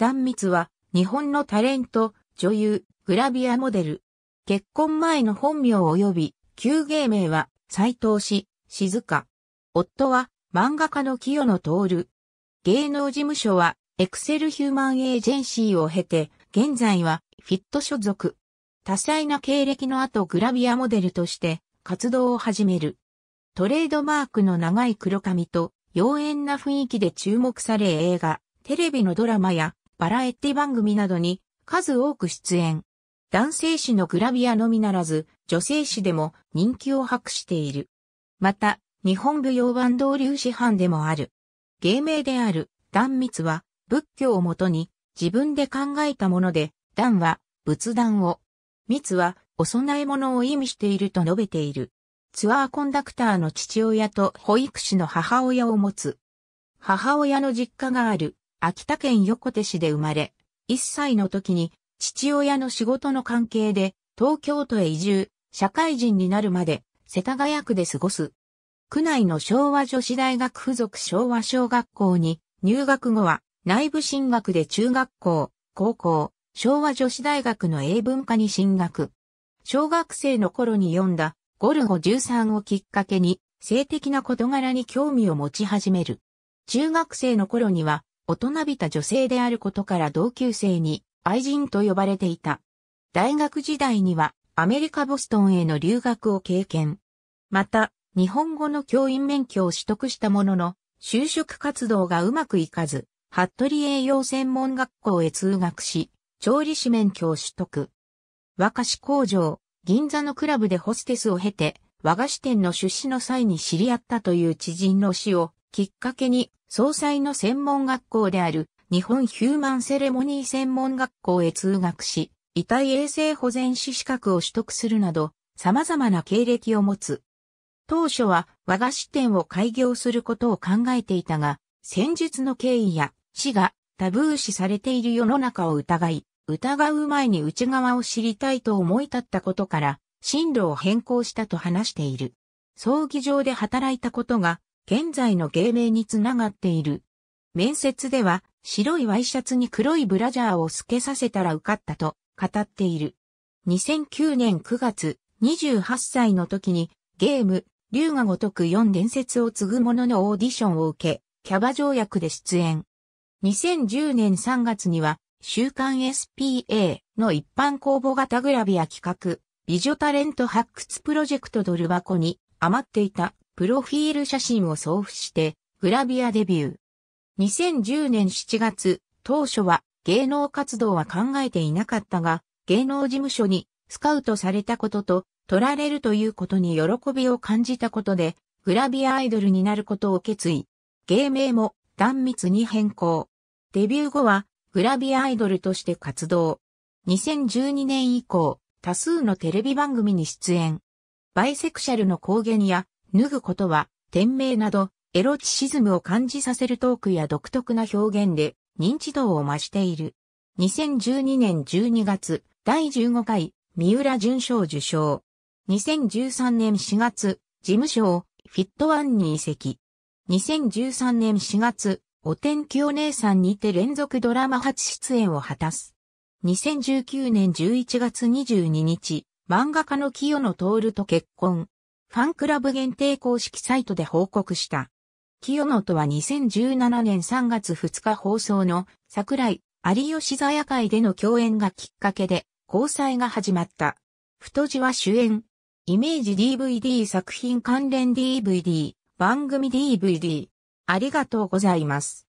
壇蜜は、日本のタレント、女優、グラビアモデル。結婚前の本名及び、旧芸名は、斎藤氏、静香。夫は、漫画家の清野徹。芸能事務所は、エクセルヒューマンエージェンシーを経て、現在は、フィット所属。多彩な経歴の後グラビアモデルとして、活動を始める。トレードマークの長い黒髪と、妖艶な雰囲気で注目され映画、テレビのドラマやバラエティ番組などに数多く出演。男性誌のグラビアのみならず、女性誌でも人気を博している。また、日本舞踊版同流師範でもある。芸名である、断密は、仏教をもとに、自分で考えたもので、断は、仏壇を、密は、お供え物を意味していると述べている。ツアーコンダクターの父親と保育士の母親を持つ。母親の実家がある秋田県横手市で生まれ、1歳の時に父親の仕事の関係で東京都へ移住、社会人になるまで世田谷区で過ごす。区内の昭和女子大学附属昭和小学校に入学後は内部進学で中学校、高校、昭和女子大学の英文科に進学。小学生の頃に読んだゴルゴ13をきっかけに性的な事柄に興味を持ち始める。中学生の頃には大人びた女性であることから同級生に愛人と呼ばれていた。大学時代にはアメリカボストンへの留学を経験。また、日本語の教員免許を取得したものの、就職活動がうまくいかず、服部栄養専門学校へ通学し、調理師免許を取得。和菓子工場、銀座のクラブでホステスを経て、和菓子店の出資の際に知り合ったという知人の死をきっかけに総裁の専門学校である日本ヒューマンセレモニー専門学校へ通学し、遺体衛生保全士資格を取得するなど、様々な経歴を持つ。当初は和菓子店を開業することを考えていたが、戦術の経緯や死がタブー視されている世の中を疑い、疑う前に内側を知りたいと思い立ったことから、進路を変更したと話している。葬儀場で働いたことが現在の芸名につながっている。面接では白いワイシャツに黒いブラジャーを透けさせたら受かったと語っている。2009年9月28歳の時にゲーム龍が如く4伝説を継ぐ者のオーディションを受け、キャバ条約で出演。2010年3月には週刊 SPA の一般公募型グラビア企画美女タレント発掘プロジェクトドル箱に余っていたプロフィール写真を送付して、グラビアデビュー。2010年7月、当初は芸能活動は考えていなかったが、芸能事務所にスカウトされたことと、取られるということに喜びを感じたことで、グラビアアイドルになることを決意。芸名も断密に変更。デビュー後はグラビアアイドルとして活動。2012年以降、多数のテレビ番組に出演。バイセクシャルの公言や脱ぐことは、天命など、エロチシズムを感じさせるトークや独特な表現で認知度を増している。2012年12月、第15回、三浦淳賞受賞。2013年4月、事務所フィットワンに移籍。2013年4月、お天気お姉さんにて連続ドラマ初出演を果たす。2019年11月22日、漫画家の清野徹と結婚。ファンクラブ限定公式サイトで報告した。清野とは2017年3月2日放送の桜井有吉座夜会での共演がきっかけで交際が始まった。太字は主演、イメージ DVD 作品関連 DVD、番組 DVD。ありがとうございます。